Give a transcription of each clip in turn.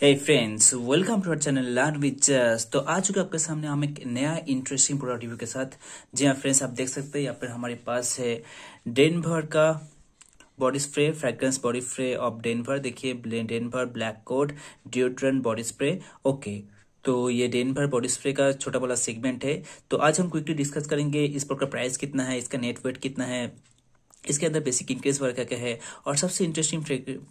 hey friends welcome to our channel learn with तो आ चुके आपके सामने हम एक नया इंटरेस्टिंग प्रोडक्ट रिव्यू के साथ जी हाँ फ्रेंड्स आप देख सकते हैं यहाँ पर हमारे पास है डेनभर का body spray fragrance body spray of Denver देखिए डेनभर ब्लैक कोड ड्यूट्रन बॉडी स्प्रे ओके तो ये डेनभर बॉडी स्प्रे का छोटा वाला सेगमेंट है तो आज हम क्विकली डिस्कस करेंगे इस प्रोडक्ट का प्राइस कितना है इसका नेटवेट कितना है इसके अंदर बेसिक इंक्रीज वर्ग का है और सबसे इंटरेस्टिंग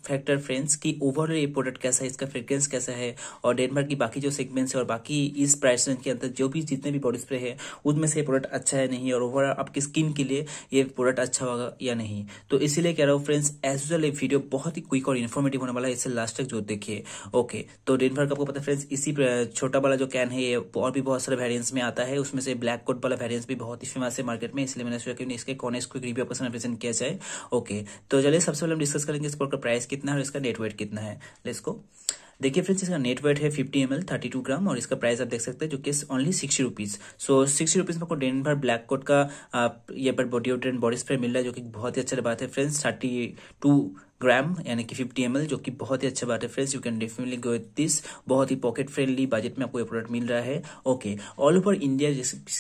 फैक्टर फ्रेंड्स की ओवरऑल ये प्रोडक्ट कैसा है इसका फ्रेग्रेंस कैसा है और डेनमार्क की बाकी जो सेगमेंट्स है और बाकी इस प्राइस रेंज के अंदर जो भी जितने भी बॉडी स्प्रे है उनमें से प्रोडक्ट अच्छा है नहीं और ओवरऑल आपकी स्किन के लिए ये प्रोडक्ट अच्छा होगा या नहीं तो इसीलिए कह रहा हूँ फ्रेंड्स एज यूजल ये वीडियो बहुत ही क्विक और इन्फॉर्मेटिव होने वाला है इसे लास्ट तक जो देखिए ओके तो डेनमार्क आपको पता है फ्रेंड्स इसी छोटा वाला जो कैन है ये और भी बहुत सारे वेरियंट्स में आता है उसमें से ब्लैक कोट वाला वेरियंस भी बहुत ही फेमस है मार्केट में इसलिए मैंने सोचा कि इसके कॉनेस क्विक रिव्यू आपको प्रेजेंट किया कैसे है ओके तो चलिए सबसे पहले हम डिस्कस करेंगे इस बॉल का प्राइस कितना है और इसका नेट कितना है इसको देखिए फ्रेंड्स इसका नेट वेट है fifty M L thirty two gram और इसका प्राइस आप देख सकते हैं जो कि only sixty rupees so sixty rupees में डेन भर ब्लैक कोट का आप ये पर बॉडी ओडर बॉडी स्प्रे मिल रहा है जो कि बहुत ही अच्छा बात है फ्रेंड्स थर्टी टू ग्राम यानी कि 50 एम जो कि बहुत ही अच्छा बात है friends you can definitely go this बहुत ही पॉकेट फ्रेंडली बजट में आपको ये प्रोडक्ट मिल रहा है ओके ऑल ओवर इंडिया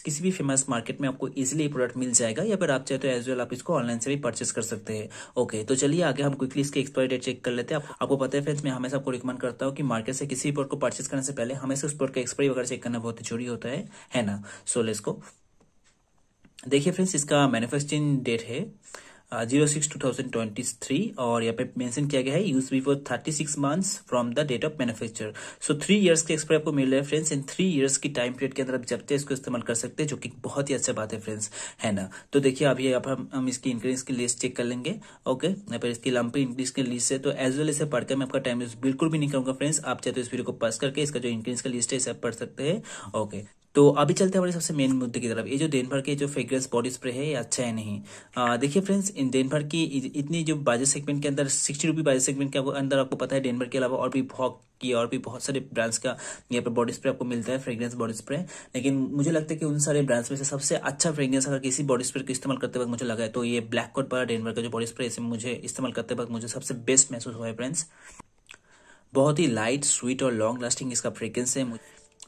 किसी भी फेमस मार्केट में आपको इजिली ये प्रोडक्ट मिल जाएगा या फिर आप चाहे तो एज वेल आप इसको ऑनलाइन से भी परचेस कर सकते हैं ओके तो चलिए आगे हम क्विकली इसके एक्सपायरी डेट चेक कर लेते हैं आपको पता है फ्रेंड्स मैं हमेशा आपको रिकमेंड करता हूँ कि मार्केट से किसी भी प्रोडक्ट को परचेस करने से पहले हमेशा उस प्रोडक्ट का एक्सपायरी वगैरह चेक करना बहुत जरूरी होता है है ना सोलेस को देखिए फ्रेंड्स इसका मैन्युफैक्चरिंग डेट है zero six two thousand twenty three और यहाँ पे मेंशन किया गया है use before thirty six months from the date of manufacture so three years के एक्सपायर आपको मिल रहा है फ्रेंड्स इन थ्री इयर्स की टाइम पीरियड के अंदर आप जब तक इसको इस्तेमाल कर सकते हैं जो कि बहुत ही अच्छा बात है फ्रेंड्स है ना तो देखिए अभी आप हम, हम इसकी इंक्रीज की लिस्ट चेक कर लेंगे ओके यहाँ पर इसकी लंबी इंक्रीज की लिस्ट है तो एज वेल इसे पढ़कर मैं आपका टाइम बिल्कुल भी नहीं करूंगा फ्रेंड्स आप चाहे तो इस वीडियो को पास करके इसका जो इंक्रीज का लिस्ट है इसे पढ़ सकते हैं ओके तो अभी चलते हैं हमारे सबसे मेन मुद्दे की तरफ ये जो देनभर के जो फ्रेग्रेंस बॉडी स्प्रे है ये अच्छा है नहीं देखिए फ्रेंड्स इन देनभर की इतनी जो बाजे सेगमेंट के अंदर सिक्सटी रुपी बाजट सेगमेंट के अंदर आपको पता है डेनभर के अलावा और भी भॉक की और भी बहुत सारे ब्रांड्स का यहाँ पर बॉडी स्प्रे आपको मिलता है फ्रेग्रेंस बॉडी स्प्रे लेकिन मुझे लगता है कि उन सारे ब्रांड्स में से सबसे अच्छा फ्रेग्रेंस अगर किसी बॉडी स्प्रे का इस्तेमाल करते वक्त मुझे लगा है तो ये ब्लैक कोट पर डेनवर का जो बॉडी स्प्रे इसे मुझे इस्तेमाल करते वक्त मुझे सबसे बेस्ट महसूस हुआ है फ्रेंड्स बहुत ही लाइट स्वीट और लॉन्ग लास्टिंग इसका फ्रेग्रेंस है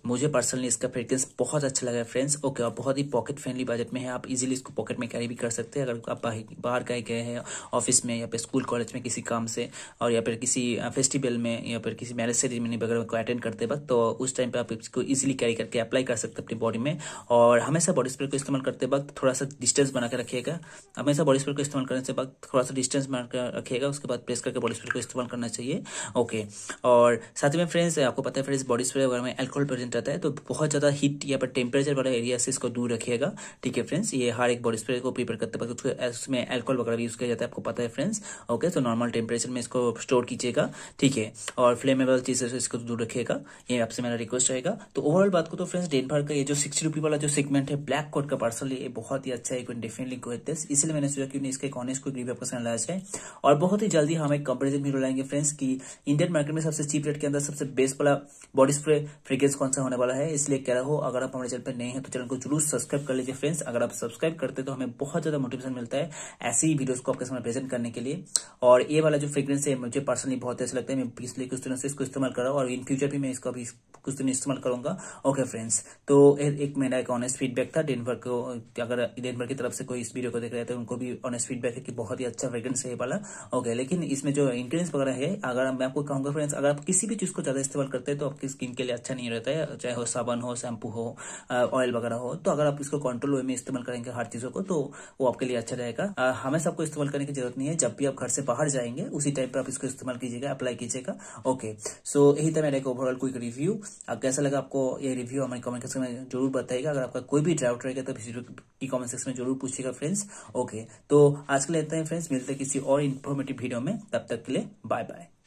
मुझे पर्सनली इसका फ्रेग्रेंस बहुत अच्छा लगा है फ्रेंड्स ओके और बहुत ही पॉकेट फ्रेंडली बजट में है आप इजीली इसको पॉकेट में कैरी भी कर सकते हैं अगर आप बाहर गए गए हैं ऑफिस में या फिर स्कूल कॉलेज में किसी काम से और या फिर किसी फेस्टिवल में या फिर किसी मैरिज सेरेमनी वगैरह को अटेंड करते वक्त तो उस टाइम पर आप इसको ईजिली कैरी करके अप्लाई कर सकते अपनी बॉडी में और हमेशा बॉडी स्प्रे को इस्तेमाल करते वक्त थोड़ा सा डिस्टेंस बनाकर रखिएगा हमेशा बॉडी स्प्रे को इस्तेमाल करने से वक्त थोड़ा सा डिस्टेंस बनाकर रखिएगा उसके बाद प्रेस करके बॉडी स्प्रे को इस्तेमाल करना चाहिए ओके और साथ में फ्रेंड्स आपको पता है फ्रेंड्स बॉडी स्प्रे वगैरह में एल्कोहल कंटेंट रहता है तो बहुत ज़्यादा हीट या पर टेम्परेचर वाला एरिया से इसको दूर रखिएगा ठीक है फ्रेंड्स ये हर एक बॉडी स्प्रे को प्रीपेयर करते वक्त उसको इसमें एल्कोहल वगैरह भी यूज़ किया जाता है आपको पता है फ्रेंड्स ओके तो नॉर्मल टेम्परेचर में इसको स्टोर कीजिएगा ठीक है और फ्लेमेबल चीज़ से इसको दूर रखिएगा ये आपसे मेरा रिक्वेस्ट रहेगा तो ओवरऑल बात को तो फ्रेंड्स डेनमार्क का ये जो सिक्सटी रुपी वाला जो सेगमेंट है ब्लैक कोट का पार्सल ये बहुत ही अच्छा है डेफिनेटली गो दिस इसलिए मैंने सोचा क्योंकि इसके कॉनेस को रिव्यू आपको सुनाया जाए और बहुत ही जल्दी हम एक कंपेरिजन भी लाएंगे फ्रेंड्स की इंडियन मार्केट में सबसे चीप रेट के अंदर सबसे बेस्ट वाला बॉडी स्प्रे फ्रेग्रेंस कौन सा से होने वाला है इसलिए कह रहा हो अगर आप हमारे चैनल पर नए हैं तो चैनल को जरूर सब्सक्राइब कर लीजिए फ्रेंड्स अगर आप सब्सक्राइब करते तो हमें बहुत ज्यादा मोटिवेशन मिलता है ऐसे ही वीडियोज को आपके सामने प्रेजेंट करने के लिए और ये वाला जो फ्रेग्रेंस है मुझे पर्सनली बहुत अच्छा लगता है मैं इसलिए कुछ दिनों से इसको इस्तेमाल कर रहा हूँ और इन फ्यूचर भी मैं इसको अभी कुछ दिन इस्तेमाल करूंगा ओके फ्रेंड्स तो एक मेरा एक ऑनेस्ट फीडबैक था डेनवर को अगर डेनवर की तरफ से कोई इस वीडियो को देख रहे थे तो उनको भी ऑनेस्ट फीडबैक है कि बहुत ही अच्छा फ्रेग्रेंस है ये वाला ओके लेकिन इसमें जो इंग्रीडियंस वगैरह है अगर मैं आपको कहूंगा फ्रेंड्स अगर आप किसी भी चीज़ को ज़्यादा इस्तेमाल करते हैं तो आपकी स्किन के लिए अच्छा नहीं रहता है चाहे हो साबन हो शैम्पू हो ऑयल वगैरह हो तो अगर आप इसको कंट्रोल वे में इस्तेमाल करेंगे हर चीज़ों को तो वो आपके लिए अच्छा रहेगा हमें सबको इस्तेमाल करने की जरूरत नहीं है जब भी आप घर से बाहर जाएंगे उसी टाइम पर आप इसको इस्तेमाल कीजिएगा अप्लाई कीजिएगा ओके सो यही था मेरा एक ओवरऑल क्विक रिव्यू कैसा लगा आपको ये रिव्यू हमारे कमेंट सेक्शन में जरूर बताइएगा अगर आपका कोई भी डाउट रहेगा तो कॉमेंट सेक्शन में जरूर पूछिएगा फ्रेंड्स ओके तो आज के लिए इतना ही फ्रेंड्स मिलते हैं किसी और इन्फॉर्मेटिव वीडियो में तब तक के लिए बाय बाय